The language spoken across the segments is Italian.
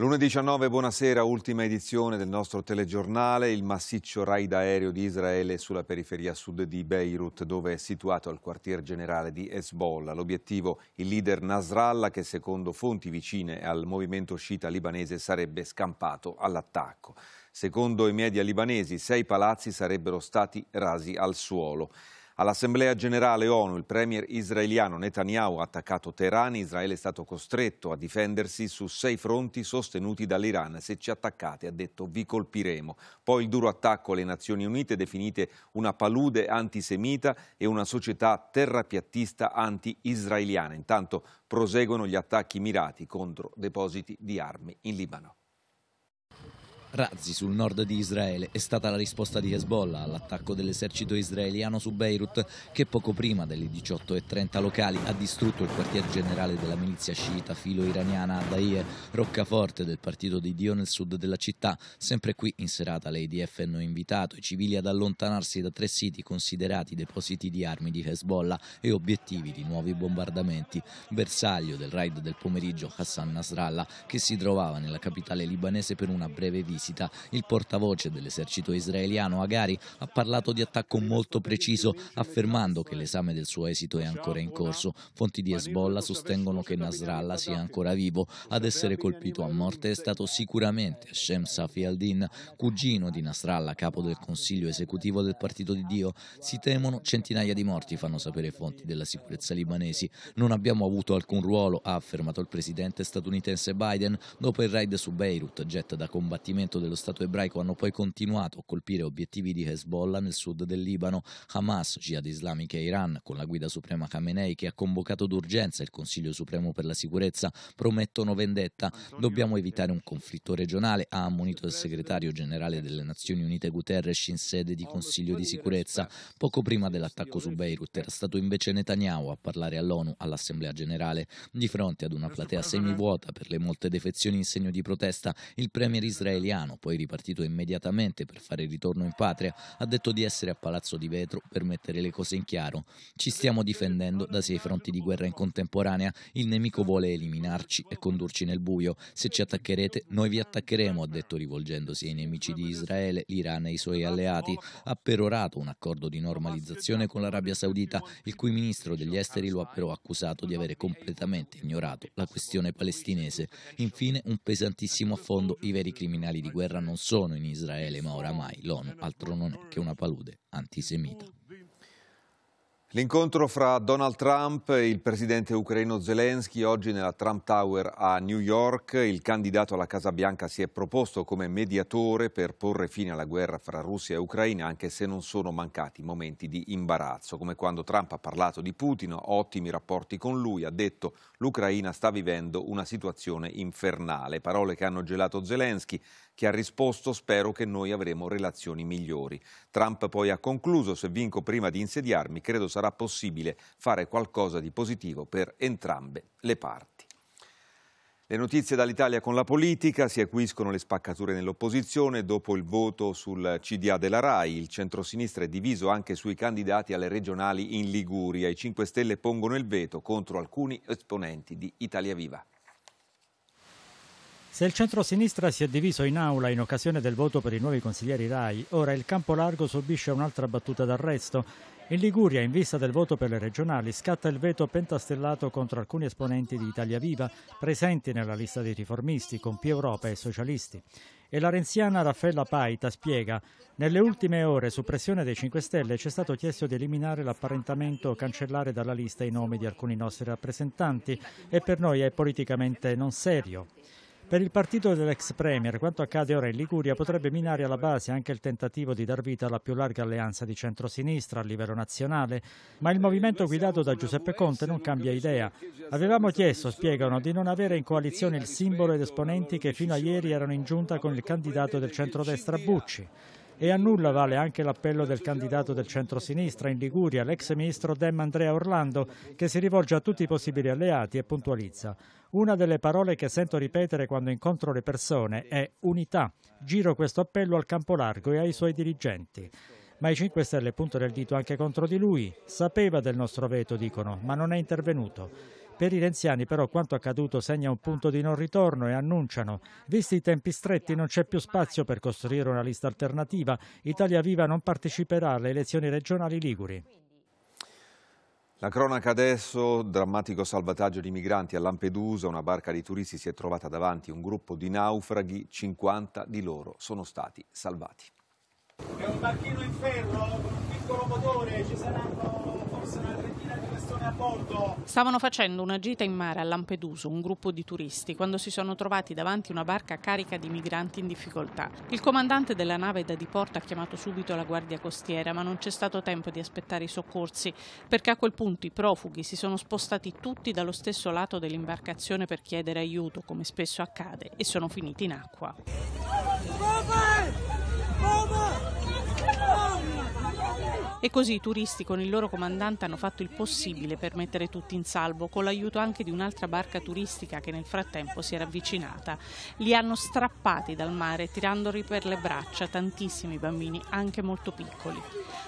Lunedì 19, buonasera, ultima edizione del nostro telegiornale, il massiccio raid aereo di Israele sulla periferia sud di Beirut, dove è situato il quartier generale di Hezbollah. L'obiettivo, il leader Nasrallah, che secondo fonti vicine al movimento sciita libanese sarebbe scampato all'attacco. Secondo i media libanesi, sei palazzi sarebbero stati rasi al suolo. All'Assemblea generale ONU il premier israeliano Netanyahu ha attaccato Teheran. Israele è stato costretto a difendersi su sei fronti sostenuti dall'Iran. Se ci attaccate, ha detto, vi colpiremo. Poi il duro attacco alle Nazioni Unite, definite una palude antisemita e una società terrapiattista anti-israeliana. Intanto proseguono gli attacchi mirati contro depositi di armi in Libano. Razzi sul nord di Israele è stata la risposta di Hezbollah all'attacco dell'esercito israeliano su Beirut che poco prima delle 18.30 locali ha distrutto il quartier generale della milizia sciita filo-iraniana Adaie, roccaforte del partito di Dio nel sud della città. Sempre qui in serata le IDF hanno invitato i civili ad allontanarsi da tre siti considerati depositi di armi di Hezbollah e obiettivi di nuovi bombardamenti. Bersaglio del raid del pomeriggio Hassan Nasrallah che si trovava nella capitale libanese per una breve visita visita. Il portavoce dell'esercito israeliano Agari ha parlato di attacco molto preciso, affermando che l'esame del suo esito è ancora in corso. Fonti di Hezbollah sostengono che Nasrallah sia ancora vivo. Ad essere colpito a morte è stato sicuramente Shem Safi al-Din, cugino di Nasrallah, capo del consiglio esecutivo del Partito di Dio. Si temono centinaia di morti, fanno sapere fonti della sicurezza libanesi. Non abbiamo avuto alcun ruolo, ha affermato il presidente statunitense Biden dopo il raid su Beirut, jet da combattimento radicamento dello Stato ebraico hanno poi continuato a colpire obiettivi di Hezbollah nel sud del Libano, Hamas, Jihad Islamica e Iran, con la guida suprema Khamenei che ha convocato d'urgenza il Consiglio Supremo per la Sicurezza, promettono vendetta. Dobbiamo evitare un conflitto regionale, ha ammonito il segretario generale delle Nazioni Unite Guterres in sede di Consiglio di Sicurezza. Poco prima dell'attacco su Beirut era stato invece Netanyahu a parlare all'ONU, all'Assemblea Generale, di fronte ad una platea semivuota per le molte defezioni in segno di protesta. Il premier israeliano italiano, poi ripartito immediatamente per fare ritorno in patria, ha detto di essere a Palazzo di Vetro per mettere le cose in chiaro. Ci stiamo difendendo da sei fronti di guerra in contemporanea, il nemico vuole eliminarci e condurci nel buio, se ci attaccherete noi vi attaccheremo, ha detto rivolgendosi ai nemici di Israele, l'Iran e i suoi alleati, ha perorato un accordo di normalizzazione con l'Arabia Saudita, il cui ministro degli esteri lo ha però accusato di avere completamente ignorato la questione palestinese. Infine un pesantissimo affondo i veri criminali di di guerra non sono in Israele, ma oramai l'ONU altro non è che una palude antisemita. L'incontro fra Donald Trump e il presidente ucraino Zelensky oggi nella Trump Tower a New York. Il candidato alla Casa Bianca si è proposto come mediatore per porre fine alla guerra fra Russia e Ucraina, anche se non sono mancati momenti di imbarazzo, come quando Trump ha parlato di Putin, ottimi rapporti con lui, ha detto l'Ucraina sta vivendo una situazione infernale, parole che hanno gelato Zelensky, che ha risposto spero che noi avremo relazioni migliori. Trump poi ha concluso se vinco prima di insediarmi credo sarà possibile fare qualcosa di positivo per entrambe le parti. Le notizie dall'Italia con la politica, si acuiscono le spaccature nell'opposizione dopo il voto sul CDA della RAI, il centrosinistra è diviso anche sui candidati alle regionali in Liguria, i 5 Stelle pongono il veto contro alcuni esponenti di Italia Viva. Se il centro-sinistra si è diviso in aula in occasione del voto per i nuovi consiglieri RAI, ora il campo largo subisce un'altra battuta d'arresto. In Liguria, in vista del voto per le regionali, scatta il veto pentastellato contro alcuni esponenti di Italia Viva presenti nella lista dei riformisti, con Più Europa e socialisti. E la renziana Raffaella Paita spiega «Nelle ultime ore, su pressione dei 5 Stelle, ci è stato chiesto di eliminare l'apparentamento o cancellare dalla lista i nomi di alcuni nostri rappresentanti e per noi è politicamente non serio». Per il partito dell'ex Premier, quanto accade ora in Liguria potrebbe minare alla base anche il tentativo di dar vita alla più larga alleanza di centrosinistra a livello nazionale, ma il movimento guidato da Giuseppe Conte non cambia idea. Avevamo chiesto, spiegano, di non avere in coalizione il simbolo ed esponenti che fino a ieri erano in giunta con il candidato del centrodestra Bucci. E a nulla vale anche l'appello del candidato del centrosinistra in Liguria, l'ex ministro Dem Andrea Orlando, che si rivolge a tutti i possibili alleati e puntualizza. Una delle parole che sento ripetere quando incontro le persone è unità. Giro questo appello al campo largo e ai suoi dirigenti. Ma i 5 Stelle puntano il dito anche contro di lui. Sapeva del nostro veto, dicono, ma non è intervenuto. Per i renziani però quanto accaduto segna un punto di non ritorno e annunciano visti i tempi stretti non c'è più spazio per costruire una lista alternativa, Italia Viva non parteciperà alle elezioni regionali liguri. La cronaca adesso, drammatico salvataggio di migranti a Lampedusa, una barca di turisti si è trovata davanti un gruppo di naufraghi, 50 di loro sono stati salvati. È un barchino in ferro, con un piccolo motore, ci saranno forse una trentina Stavano facendo una gita in mare a Lampedusa un gruppo di turisti quando si sono trovati davanti una barca carica di migranti in difficoltà. Il comandante della nave da diporto ha chiamato subito la guardia costiera ma non c'è stato tempo di aspettare i soccorsi perché a quel punto i profughi si sono spostati tutti dallo stesso lato dell'imbarcazione per chiedere aiuto come spesso accade e sono finiti in acqua. E così i turisti con il loro comandante hanno fatto il possibile per mettere tutti in salvo, con l'aiuto anche di un'altra barca turistica che nel frattempo si era avvicinata. Li hanno strappati dal mare, tirandoli per le braccia tantissimi bambini, anche molto piccoli.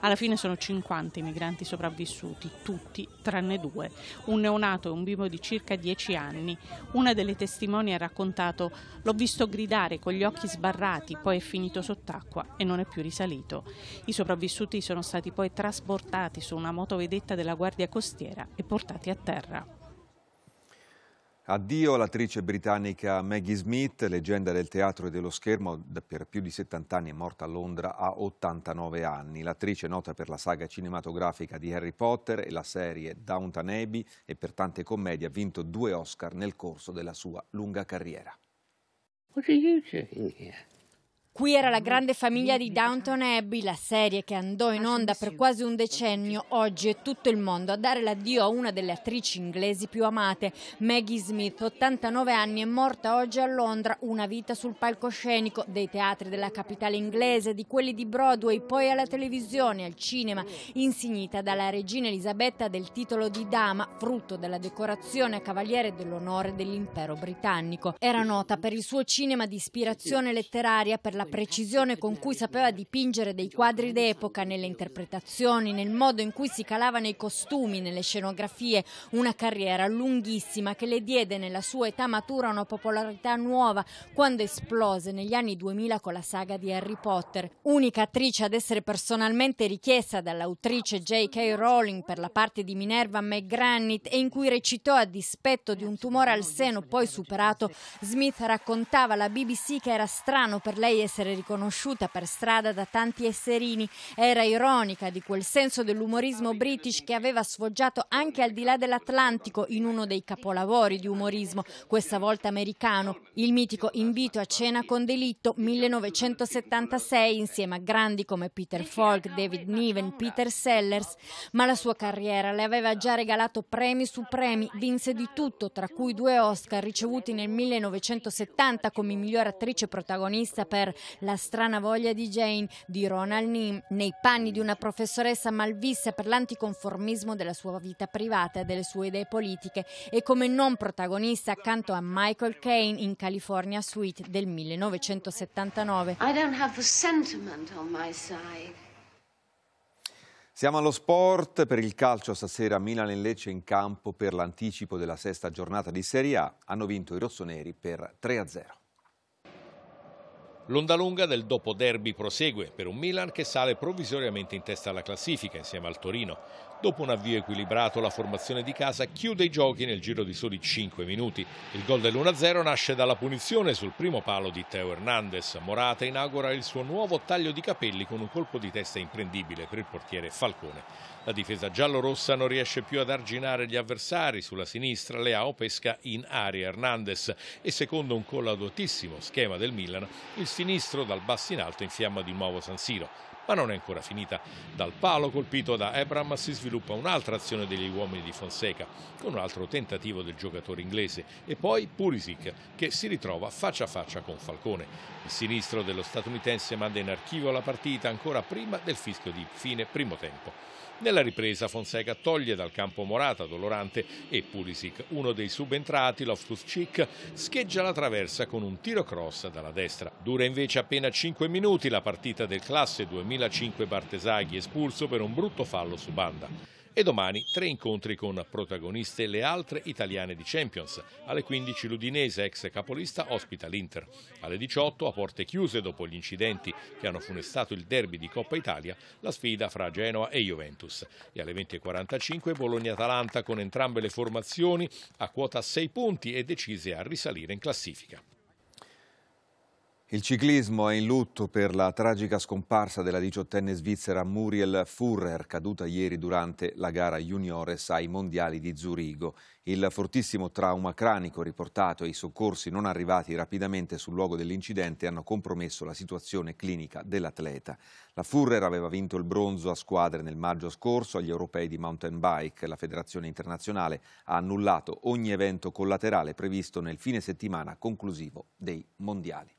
Alla fine sono 50 i migranti sopravvissuti, tutti tranne due, un neonato e un bimbo di circa 10 anni. Una delle testimoni ha raccontato: L'ho visto gridare con gli occhi sbarrati, poi è finito sott'acqua e non è più risalito. I sopravvissuti sono stati poi trasportati su una motovedetta della Guardia Costiera e portati a terra. Addio all'attrice britannica Maggie Smith, leggenda del teatro e dello schermo, per più di 70 anni è morta a Londra a 89 anni. L'attrice nota per la saga cinematografica di Harry Potter e la serie Downton Abbey e per tante commedie ha vinto due Oscar nel corso della sua lunga carriera. What are you doing here? Qui era la grande famiglia di Downton Abbey, la serie che andò in ah, onda per quasi un decennio. Oggi è tutto il mondo a dare l'addio a una delle attrici inglesi più amate. Maggie Smith, 89 anni, è morta oggi a Londra, una vita sul palcoscenico dei teatri della capitale inglese, di quelli di Broadway, poi alla televisione, al cinema, insignita dalla regina Elisabetta del titolo di dama, frutto della decorazione a cavaliere dell'onore dell'impero britannico. Era nota per il suo cinema di ispirazione letteraria, per la la precisione con cui sapeva dipingere dei quadri d'epoca, nelle interpretazioni, nel modo in cui si calava nei costumi, nelle scenografie, una carriera lunghissima che le diede nella sua età matura una popolarità nuova quando esplose negli anni 2000 con la saga di Harry Potter. Unica attrice ad essere personalmente richiesta dall'autrice J.K. Rowling per la parte di Minerva McGranit e in cui recitò a dispetto di un tumore al seno poi superato, Smith raccontava alla BBC che era strano per lei essere essere riconosciuta per strada da tanti esserini, era ironica di quel senso dell'umorismo british che aveva sfoggiato anche al di là dell'Atlantico in uno dei capolavori di umorismo, questa volta americano, il mitico Invito a cena con delitto 1976 insieme a grandi come Peter Falk, David Niven, Peter Sellers, ma la sua carriera le aveva già regalato premi su premi, vinse di tutto, tra cui due Oscar ricevuti nel 1970 come miglior attrice protagonista per la strana voglia di Jane, di Ronald Nim, nei panni di una professoressa malvissa per l'anticonformismo della sua vita privata e delle sue idee politiche e come non protagonista accanto a Michael Caine in California Suite del 1979. Siamo allo sport, per il calcio stasera Milan e Lecce in campo per l'anticipo della sesta giornata di Serie A. Hanno vinto i rossoneri per 3-0. L'onda lunga del dopo derby prosegue per un Milan che sale provvisoriamente in testa alla classifica insieme al Torino. Dopo un avvio equilibrato, la formazione di casa chiude i giochi nel giro di soli 5 minuti. Il gol dell'1-0 nasce dalla punizione sul primo palo di Teo Hernandez. Morata inaugura il suo nuovo taglio di capelli con un colpo di testa imprendibile per il portiere Falcone. La difesa giallorossa non riesce più ad arginare gli avversari. Sulla sinistra Leao pesca in aria Hernandez e secondo un collaudatissimo schema del Milan, il sinistro dal basso in alto infiamma di nuovo San Siro ma non è ancora finita. Dal palo colpito da Abram si sviluppa un'altra azione degli uomini di Fonseca, con un altro tentativo del giocatore inglese e poi Pulisic che si ritrova faccia a faccia con Falcone. Il sinistro dello statunitense manda in archivio la partita ancora prima del fischio di fine primo tempo. Nella ripresa Fonseca toglie dal campo Morata, Dolorante e Pulisic. Uno dei subentrati, Loftus-Cheek, scheggia la traversa con un tiro cross dalla destra. Dura invece appena 5 minuti la partita del classe 2000 2005 Bartesaghi espulso per un brutto fallo su banda. E domani tre incontri con protagoniste le altre italiane di Champions. Alle 15 l'Udinese, ex capolista, ospita l'Inter. Alle 18, a porte chiuse dopo gli incidenti che hanno funestato il derby di Coppa Italia, la sfida fra Genoa e Juventus. E alle 20.45 Bologna-Atalanta con entrambe le formazioni a quota 6 punti e decise a risalire in classifica. Il ciclismo è in lutto per la tragica scomparsa della diciottenne svizzera Muriel Furrer, caduta ieri durante la gara juniores ai mondiali di Zurigo. Il fortissimo trauma cranico riportato e i soccorsi non arrivati rapidamente sul luogo dell'incidente hanno compromesso la situazione clinica dell'atleta. La Furrer aveva vinto il bronzo a squadre nel maggio scorso agli europei di mountain bike. La federazione internazionale ha annullato ogni evento collaterale previsto nel fine settimana conclusivo dei mondiali.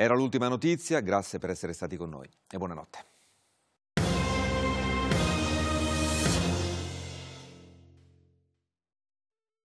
Era l'ultima notizia, grazie per essere stati con noi e buonanotte.